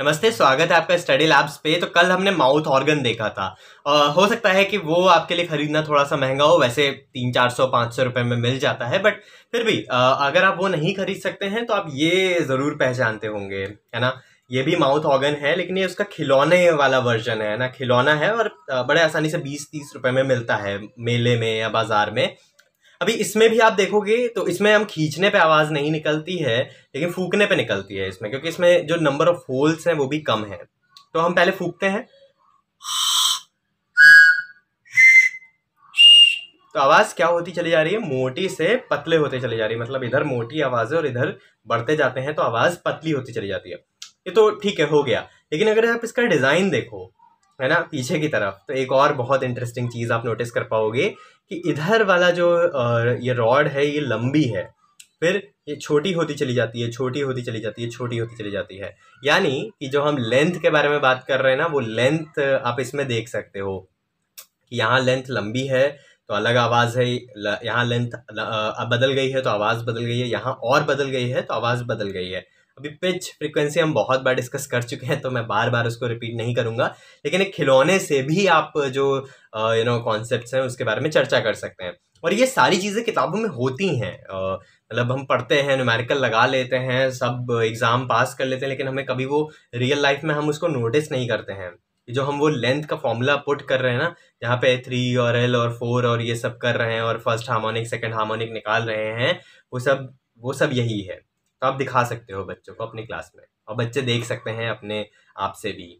नमस्ते स्वागत है आपका स्टडी लैब्स पे तो कल हमने माउथ ऑर्गन देखा था आ, हो सकता है कि वो आपके लिए खरीदना थोड़ा सा महंगा हो वैसे तीन चार सौ पाँच सौ रुपये में मिल जाता है बट फिर भी आ, अगर आप वो नहीं खरीद सकते हैं तो आप ये ज़रूर पहचानते होंगे है ना ये भी माउथ ऑर्गन है लेकिन ये उसका खिलौने वाला वर्जन है ना खिलौना है और बड़े आसानी से बीस तीस रुपये में मिलता है मेले में या बाज़ार में अभी इसमें भी आप देखोगे तो इसमें हम खींचने पे आवाज़ नहीं निकलती है लेकिन फूकने पे निकलती है इसमें क्योंकि इसमें जो नंबर ऑफ होल्स हैं वो भी कम है तो हम पहले फूकते हैं तो आवाज़ क्या होती चली जा रही है मोटी से पतले होते चली जा रही है मतलब इधर मोटी आवाज़ है और इधर बढ़ते जाते हैं तो आवाज़ पतली होती चली जाती है ये तो ठीक है हो गया लेकिन अगर आप इसका डिज़ाइन देखो है ना पीछे की तरफ तो एक और बहुत इंटरेस्टिंग चीज़ आप नोटिस कर पाओगे कि इधर वाला जो ये रॉड है ये लंबी है फिर ये छोटी होती चली जाती है छोटी होती चली जाती है छोटी होती चली जाती है यानी कि जो हम लेंथ के बारे में बात कर रहे हैं ना वो लेंथ आप इसमें देख सकते हो कि यहाँ लेंथ लंबी है तो अलग आवाज़ है यहाँ लेंथ बदल गई है तो आवाज़ बदल गई है यहाँ और बदल गई है तो आवाज़ बदल गई है अभी पिच फ्रिक्वेंसी हम बहुत बार डिस्कस कर चुके हैं तो मैं बार बार उसको रिपीट नहीं करूँगा लेकिन एक खिलौने से भी आप जो यू नो कॉन्सेप्ट हैं उसके बारे में चर्चा कर सकते हैं और ये सारी चीज़ें किताबों में होती हैं मतलब हम पढ़ते हैं न्यूमेरिकल लगा लेते हैं सब एग्ज़ाम पास कर लेते हैं लेकिन हमें कभी वो रियल लाइफ में हम उसको नोटिस नहीं करते हैं जो हम वो लेंथ का फॉर्मूला पुट कर रहे हैं ना जहाँ पे थ्री और एल और फोर और ये सब कर रहे हैं और फर्स्ट हार्मोनिक सेकंड हार्मोनिक निकाल रहे हैं वो सब वो सब यही है तो आप दिखा सकते हो बच्चों को अपनी क्लास में और बच्चे देख सकते हैं अपने आप से भी